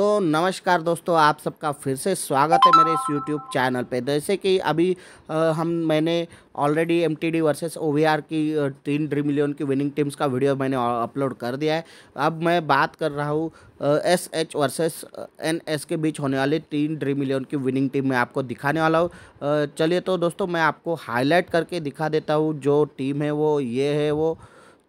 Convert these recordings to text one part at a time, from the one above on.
तो नमस्कार दोस्तों आप सबका फिर से स्वागत है मेरे इस यूट्यूब चैनल पे जैसे कि अभी आ, हम मैंने already M T D versus O V R की तीन ड्रीम इलेवन की विनिंग टीम्स का वीडियो मैंने अपलोड कर दिया है अब मैं बात कर रहा हूँ S H versus N S के बीच होने वाली तीन ड्रीम इलेवन की विनिंग टीम मैं आपको दिखाने वाला हूँ चलिए तो दोस्तों मैं आपको हाईलाइट करके दिखा देता हूँ जो टीम है वो ये है वो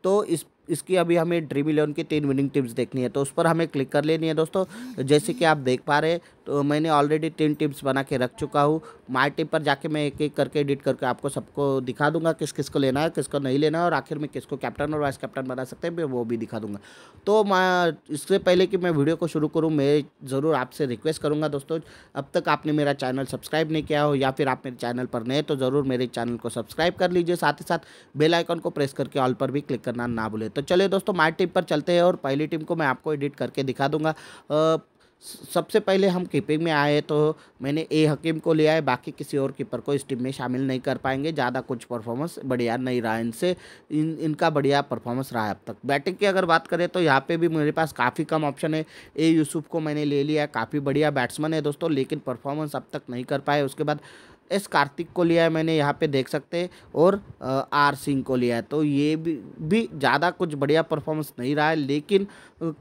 तो इस इसकी अभी हमें ड्रीम इलेवन की तीन विनिंग टीम्स देखनी है तो उस पर हमें क्लिक कर लेनी है दोस्तों जैसे कि आप देख पा रहे हैं तो मैंने ऑलरेडी तीन टिप्स बना के रख चुका हूँ माय टिप पर जाके मैं एक एक करके एडिट करके आपको सबको दिखा दूंगा किस किस को लेना है किसको नहीं लेना है और आखिर में किसको कैप्टन और वाइस कैप्टन बना सकते हैं वो भी दिखा दूंगा तो मैं इससे पहले कि मैं वीडियो को शुरू करूँ मैं ज़रूर आपसे रिक्वेस्ट करूँगा दोस्तों अब तक आपने मेरा चैनल सब्सक्राइब नहीं किया हो या फिर आप मेरे चैनल पर नए तो ज़रूर मेरे चैनल को सब्सक्राइब कर लीजिए साथ ही साथ बेल को प्रेस करके ऑल पर भी क्लिक करना ना भूलें तो चलिए दोस्तों माई टिप पर चलते हैं और पहली टीम को मैं आपको एडिट करके दिखा दूंगा सबसे पहले हम कीपिंग में आए तो मैंने ए हकीम को लिया है बाकी किसी और कीपर को इस टीम में शामिल नहीं कर पाएंगे ज़्यादा कुछ परफॉर्मेंस बढ़िया नहीं रहा इनसे इन इनका बढ़िया परफॉर्मेंस रहा है अब तक बैटिंग की अगर बात करें तो यहाँ पे भी मेरे पास काफ़ी कम ऑप्शन है ए यूसुफ को मैंने ले लिया काफ़ी बढ़िया बैट्समैन है दोस्तों लेकिन परफॉर्मेंस अब तक नहीं कर पाए उसके बाद एस कार्तिक को लिया है मैंने यहाँ पे देख सकते हैं और आर सिंह को लिया है तो ये भी भी ज़्यादा कुछ बढ़िया परफॉर्मेंस नहीं रहा है लेकिन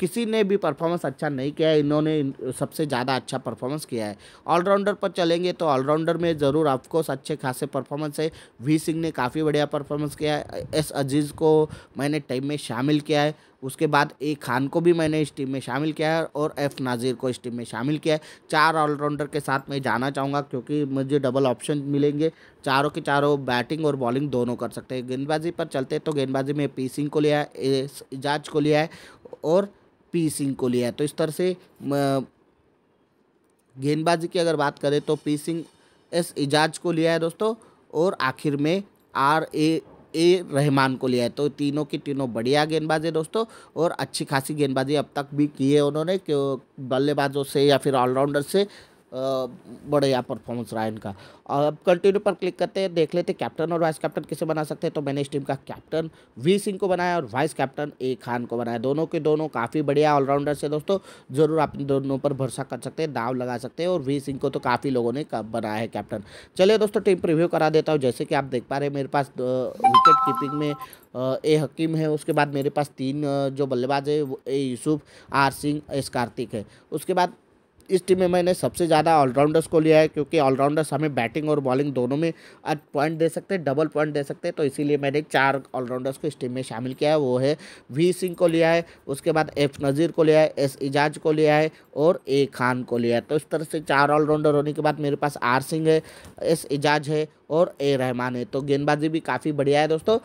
किसी ने भी परफॉर्मेंस अच्छा नहीं किया है इन्होंने सबसे ज़्यादा अच्छा परफॉर्मेंस किया है ऑलराउंडर पर चलेंगे तो ऑलराउंडर में ज़रूर ऑफकोर्स अच्छे खासे परफॉर्मेंस है वी सिंह ने काफ़ी बढ़िया परफॉर्मेंस किया है एस अजीज़ को मैंने टीम में शामिल किया है उसके बाद ए खान को भी मैंने इस टीम में शामिल किया है और एफ नाजिर को इस टीम में शामिल किया है चार ऑलराउंडर के साथ मैं जाना चाहूँगा क्योंकि मुझे डबल ऑप्शन मिलेंगे चारों के चारों बैटिंग और बॉलिंग दोनों कर सकते हैं गेंदबाजी पर चलते तो गेंदबाजी में पी सिंह को लिया है एजाज को लिया है और पी सिंह को लिया है तो इस तरह से गेंदबाजी की अगर बात करें तो पी सिंह एस एजाज को लिया है दोस्तों और आखिर में आर ए ए रहमान को लिया है तो तीनों की तीनों बढ़िया गेंदबाज है दोस्तों और अच्छी खासी गेंदबाजी अब तक भी की है उन्होंने बल्लेबाजों से या फिर ऑलराउंडर से बढ़िया परफॉर्मेंस रहा इनका और अब कंटिन्यू पर क्लिक करते हैं देख लेते कैप्टन और वाइस कैप्टन किसे बना सकते हैं तो मैंने इस टीम का कैप्टन वी सिंह को बनाया और वाइस कैप्टन ए खान को बनाया दोनों के दोनों काफ़ी बढ़िया ऑलराउंडर्स है दोस्तों ज़रूर आप इन दोनों पर भरोसा कर सकते हैं दाव लगा सकते हैं और वी सिंह को तो काफ़ी लोगों ने बनाया है कैप्टन चलिए दोस्तों टीम प्रिव्यू करा देता हूँ जैसे कि आप देख पा रहे हैं मेरे पास विकेट कीपिंग में ए हकीम है उसके बाद मेरे पास तीन जो बल्लेबाज है A Yusuf R Singh S Karthik है उसके बाद इस टीम में मैंने सबसे ज़्यादा ऑलराउंडर्स को लिया है क्योंकि ऑलराउंडर्स हमें बैटिंग और बॉलिंग दोनों में पॉइंट दे सकते हैं डबल पॉइंट दे सकते हैं तो इसीलिए मैंने चार ऑलराउंडर्स को इस टीम में शामिल किया है वो है वी सिंह को लिया है उसके बाद एफ नज़ीर को लिया है एस इजाज को लिया है और ए खान को लिया है तो इस तरह से चार ऑलराउंडर होने के बाद मेरे पास आर सिंह है एस इजाज है और ए रहमान है तो गेंदबाजी भी काफ़ी बढ़िया है दोस्तों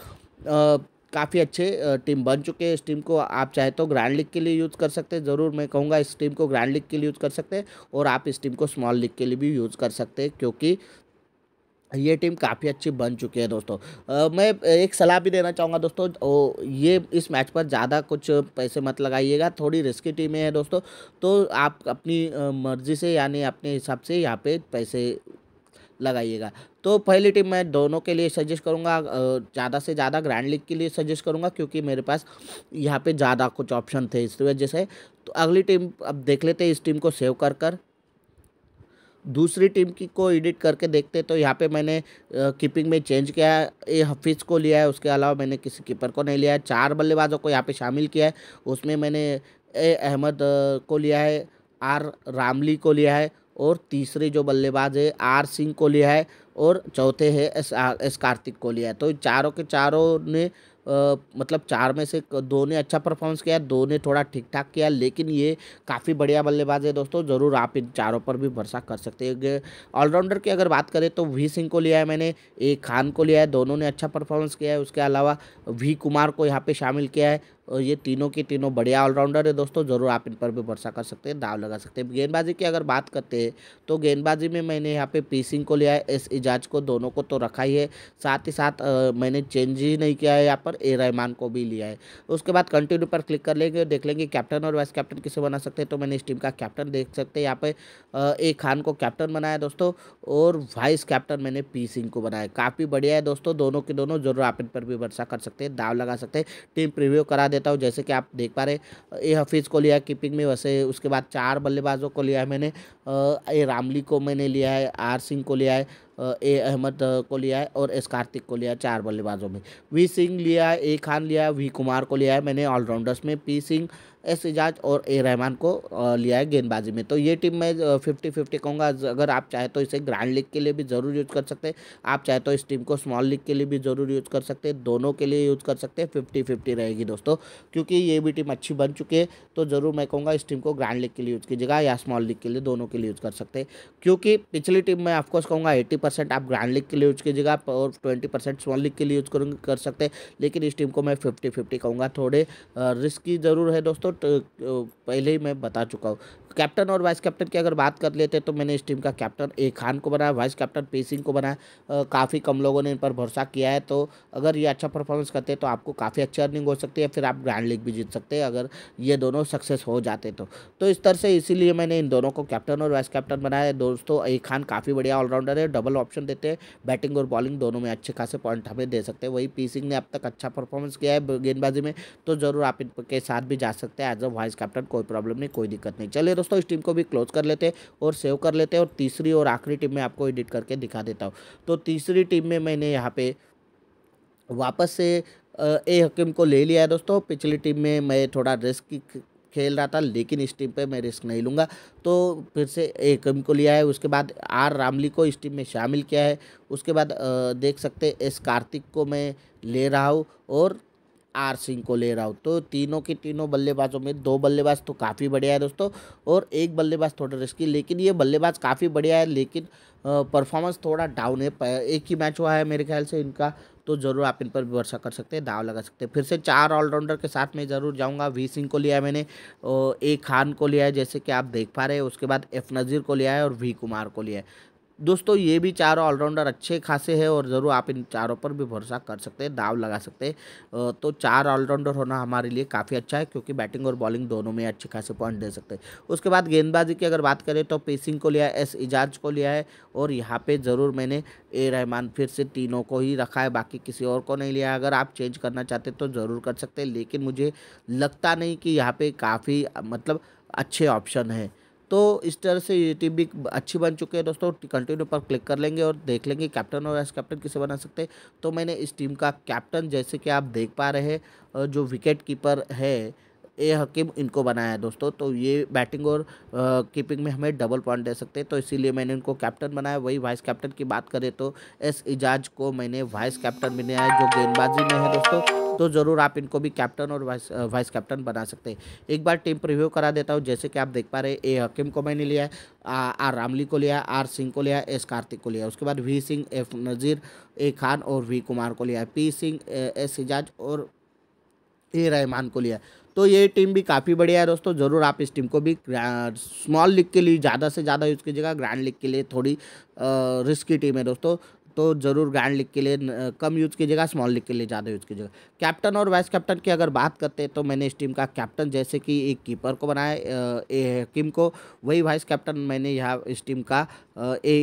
काफ़ी अच्छे टीम बन चुके हैं इस टीम को आप चाहे तो ग्रैंड लीग के लिए यूज़ कर सकते हैं ज़रूर मैं कहूँगा इस टीम को ग्रैंड लीग के लिए यूज़ कर सकते हैं और आप इस टीम को स्मॉल लीग के लिए भी यूज़ कर सकते हैं क्योंकि ये टीम काफ़ी अच्छी बन चुकी है दोस्तों आ, मैं एक सलाह भी देना चाहूँगा दोस्तों ओ, ये इस मैच पर ज़्यादा कुछ पैसे मत लगाइएगा थोड़ी रिस्की टीमें हैं दोस्तों तो आप अपनी मर्ज़ी से यानी अपने हिसाब से यहाँ पे पैसे लगाइएगा तो पहली टीम मैं दोनों के लिए सजेस्ट करूँगा ज़्यादा से ज़्यादा ग्रैंड लीग के लिए सजेस्ट करूँगा क्योंकि मेरे पास यहाँ पे ज़्यादा कुछ ऑप्शन थे इस वजह से तो अगली टीम अब देख लेते हैं इस टीम को सेव कर कर दूसरी टीम की को एडिट करके देखते तो यहाँ पे मैंने कीपिंग में चेंज किया है ए हफीज़ को लिया है उसके अलावा मैंने किसी कीपर को नहीं लिया है चार बल्लेबाजों को यहाँ पे शामिल किया है उसमें मैंने ए अहमद को लिया है आर रामली को लिया है और तीसरे जो बल्लेबाज है आर सिंह कोहली है और चौथे है S R S Karthik Kohli है तो चारों के चारों ने आ, मतलब चार में से दो ने अच्छा परफॉर्मेंस किया दो ने थोड़ा ठीक ठाक किया लेकिन ये काफ़ी बढ़िया बल्लेबाज है दोस्तों ज़रूर आप इन चारों पर भी भरोसा कर सकते हैं ऑलराउंडर की अगर बात करें तो वी सिंह को लिया है मैंने ए खान को लिया है दोनों ने अच्छा परफॉर्मेंस किया है उसके अलावा वी कुमार को यहाँ पर शामिल किया है और ये तीनों के तीनों बढ़िया ऑलराउंडर है दोस्तों ज़रूर आप इन पर भी भरोसा कर सकते हैं दाव लगा सकते हैं गेंदबाजी की अगर बात करते हैं तो गेंदबाजी में मैंने यहाँ पे पी सिंह को लिया है एस इजाज को दोनों को तो रखा ही है साथ ही साथ आ, मैंने चेंज ही नहीं किया है यहाँ पर और ए रहमान को भी लिया है उसके बाद कंटिन्यू पर क्लिक कर लेंगे देख लेंगे कैप्टन और वाइस कैप्टन किसे बना सकते हैं तो मैंने इस टीम का कैप्टन देख सकते हैं यहाँ पे ए खान को कैप्टन बनाया दोस्तों और वाइस कैप्टन मैंने पी सिंह को बनाया काफ़ी बढ़िया है दोस्तों दोनों के दोनों जरूर आप इन पर भी वर्षा कर सकते हैं दाव लगा सकते हैं टीम प्रिव्यू करा देता हूँ जैसे कि आप देख पा रहे ए हफीज़ को लिया कीपिंग में वैसे उसके बाद चार बल्लेबाजों को लिया है मैंने ए रामली को मैंने लिया है आर सिंह को लिया है ए अहमद को लिया है और एस कार्तिक को लिया है चार बल्लेबाजों में वी सिंह लिया है ए खान लिया है वी कुमार को लिया है मैंने ऑलराउंडर्स में पी सिंह एस एजाज और ए रहमान को लिया है गेंदबाजी में तो ये टीम मैं फिफ्टी फिफ्टी कहूँगा अगर आप चाहे तो इसे ग्रैंड लीग के लिए भी ज़रूर यूज़ कर सकते हैं आप चाहे तो इस टीम को स्मॉल लीग के लिए भी ज़रूर यूज़ कर सकते हैं दोनों के लिए यूज़ कर सकते हैं फिफ्टी फिफ्टी रहेगी दोस्तों क्योंकि ये भी टीम अच्छी बन चुकी है तो ज़रूर मैं कहूँगा इस टीम को ग्रैंड लीग के लिए यूज़ कीजिएगा या स्मॉल लीग के लिए दोनों के लिए यूज़ कर सकते हैं क्योंकि पिछली टीम में ऑफकोर्स कहूँगा एट्टी परसेंट आप ग्रैंड लीग के लिए यूज़ कीजिएगा और ट्वेंटी परसेंट स्मॉल लीग के लिए यूज़ कर सकते हैं लेकिन इस टीम को मैं फिफ्टी फिफ्टी कहूँगा थोड़े रिस्की ज़रूर है दोस्तों तो पहले ही मैं बता चुका हूँ कैप्टन और वाइस कैप्टन की अगर बात कर लेते तो मैंने इस टीम का कैप्टन ए खान को बनाया वाइस कैप्टन पी सिंह को बनाया काफ़ी कम लोगों ने इन पर भरोसा किया है तो अगर ये अच्छा परफॉर्मेंस करते हैं तो आपको काफ़ी अच्छी अर्निंग हो सकती है फिर आप ग्रैंड लीग भी जीत सकते हैं अगर ये दोनों सक्सेस हो जाते तो तो इस तरह से इसीलिए मैंने इन दोनों को कैप्टन और वाइस कैप्टन बनाया है दोस्तों ए खान काफ़ी बढ़िया ऑलराउंडर है डबल ऑप्शन देते हैं बैटिंग और बॉलिंग दोनों में अच्छे खासे पॉइंट हमें दे सकते हैं वही पी सिंह ने अब तक अच्छा परफॉर्मेंस किया है गेंदबाजी में तो ज़रूर आप इनके साथ भी जा सकते हैं हैं एज अ वाइस कैप्टन कोई प्रॉब्लम नहीं कोई दिक्कत नहीं चलिए दोस्तों इस टीम को भी क्लोज कर लेते हैं और सेव कर लेते हैं और तीसरी और आखिरी टीम में आपको एडिट करके दिखा देता हूँ तो तीसरी टीम में मैंने यहाँ पे वापस से ए हकीम को ले लिया है दोस्तों पिछली टीम में मैं थोड़ा रिस्क खेल रहा था लेकिन इस टीम पे मैं रिस्क नहीं लूँगा तो फिर से हकीम को लिया है उसके बाद आर रामली को इस टीम में शामिल किया है उसके बाद देख सकते एस कार्तिक को मैं ले रहा हूँ और आर सिंह को ले रहा हूँ तो तीनों के तीनों बल्लेबाजों में दो बल्लेबाज तो काफ़ी बढ़िया है दोस्तों और एक बल्लेबाज थोड़ा रिस्की लेकिन ये बल्लेबाज काफ़ी बढ़िया है लेकिन परफॉर्मेंस थोड़ा डाउन है एक ही मैच हुआ है मेरे ख्याल से इनका तो ज़रूर आप इन पर भरोसा कर सकते हैं दाव लगा सकते हैं फिर से चार ऑलराउंडर के साथ मैं ज़रूर जाऊंगा वी सिंह को लिया है मैंने ए खान को लिया है जैसे कि आप देख पा रहे हैं उसके बाद एफ नज़ीर को लिया है और वी कुमार को लिया है दोस्तों ये भी चारों ऑलराउंडर अच्छे खासे हैं और ज़रूर आप इन चारों पर भी भरोसा कर सकते हैं दाव लगा सकते हैं तो चार ऑलराउंडर होना हमारे लिए काफ़ी अच्छा है क्योंकि बैटिंग और बॉलिंग दोनों में अच्छे खासे पॉइंट दे सकते हैं उसके बाद गेंदबाजी की अगर बात करें तो पेसिंग को लिया है एस इजाज को लिया है और यहाँ पर ज़रूर मैंने ए रहमान फिर से तीनों को ही रखा है बाकी किसी और को नहीं लिया अगर आप चेंज करना चाहते तो ज़रूर कर सकते लेकिन मुझे लगता नहीं कि यहाँ पर काफ़ी मतलब अच्छे ऑप्शन हैं तो इस तरह से ये टीम भी अच्छी बन चुकी है दोस्तों कंटिन्यू पर क्लिक कर लेंगे और देख लेंगे कैप्टन और वाइस कैप्टन किसे बना सकते हैं तो मैंने इस टीम का कैप्टन जैसे कि आप देख पा रहे हैं जो विकेट कीपर है ए हकीम इनको बनाया है दोस्तों तो ये बैटिंग और कीपिंग में हमें डबल पॉइंट दे सकते हैं तो इसीलिए मैंने इनको कैप्टन बनाया वही वाइस कैप्टन की बात करें तो एस इजाज को मैंने वाइस कैप्टन बनाया जो गेंदबाजी में है दोस्तों तो ज़रूर आप इनको भी कैप्टन और वाइस वाइस कैप्टन बना सकते हैं एक बार टीम प्रिव्यू करा देता हूँ जैसे कि आप देख पा रहे ए हकीम को मैंने लिया आर रामली को लिया आर सिंह को लिया एस कार्तिक को लिया उसके बाद V Singh F Nazir A Khan और वी कुमार को लिया पी सिंह एस एजाज और ए रहमान को लिया तो ये टीम भी काफ़ी बढ़िया है दोस्तों ज़रूर आप इस टीम को भी स्मॉल लीग के लिए ज़्यादा से ज़्यादा यूज़ कीजिएगा ग्रैंड लीग के लिए थोड़ी रिस्की टीम है दोस्तों तो ज़रूर ग्रैंड लीग के लिए कम यूज़ कीजिएगा स्मॉल लीग के लिए ज़्यादा यूज़ कीजिएगा कैप्टन और वाइस कैप्टन की अगर बात करते हैं तो मैंने इस टीम का कैप्टन जैसे कि एक कीपर को बनाया हकीम को वही वाइस कैप्टन मैंने यहाँ इस टीम का ए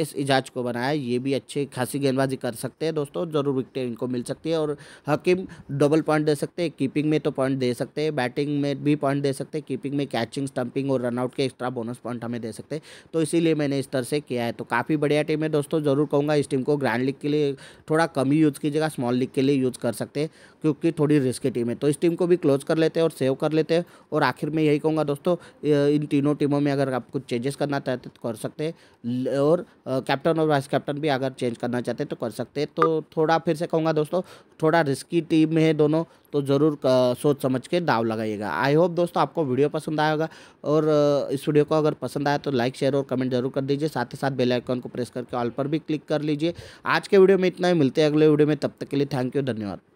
एस इजाज को बनाया ये भी अच्छी खासी गेंदबाजी कर सकते हैं दोस्तों ज़रूर विकटें इनको मिल सकती है और हकीम डबल पॉइंट दे सकते हैं कीपिंग में तो पॉइंट दे सकते हैं बैटिंग में भी पॉइंट दे सकते हैं कीपिंग में कैचिंग स्टंपिंग और रनआउट के एक्स्ट्रा बोनस पॉइंट हमें दे सकते हैं तो इसीलिए मैंने इस तरह से किया है तो काफ़ी बढ़िया टीम है दोस्तों ज़रूर कहूँगा इस टीम टीम को ग्रैंड लीग के लिए थोड़ा कम ही यूज़ कीजिएगा स्मॉल लीग के लिए यूज़ कर सकते हैं क्योंकि थोड़ी रिस्की टीम है तो इस टीम को भी क्लोज कर लेते हैं और सेव कर लेते हैं और आखिर में यही कहूँगा दोस्तों इन तीनों टीमों में अगर आप कुछ चेंजेस करना चाहते तो कर सकते हैं और कैप्टन और वाइस कैप्टन भी अगर चेंज करना चाहते तो कर सकते हैं तो थोड़ा फिर से कहूँगा दोस्तों थोड़ा रिस्की टीम है दोनों तो ज़रूर सोच समझ के दाव लगाइएगा आई होप दोस्तों आपको वीडियो पसंद आएगा और इस वीडियो को अगर पसंद आया तो लाइक शेयर और कमेंट जरूर कर दीजिए साथ ही साथ बेल आइकन को प्रेस करके ऑल पर भी क्लिक कर लीजिए आज के वीडियो में इतना ही मिलते हैं अगले वीडियो में तब तक के लिए थैंक यू धन्यवाद